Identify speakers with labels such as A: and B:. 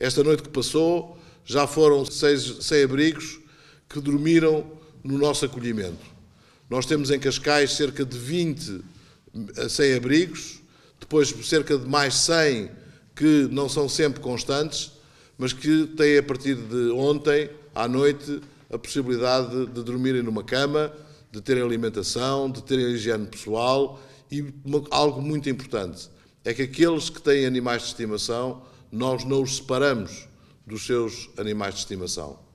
A: Esta noite que passou, já foram seis sem-abrigos que dormiram no nosso acolhimento. Nós temos em Cascais cerca de 20 sem-abrigos, eh, depois cerca de mais 100 que não são sempre constantes, mas que têm a partir de ontem à noite a possibilidade de dormirem numa cama, de terem alimentação, de terem higiene pessoal e algo muito importante é que aqueles que têm animais de estimação nós não os separamos dos seus animais de estimação.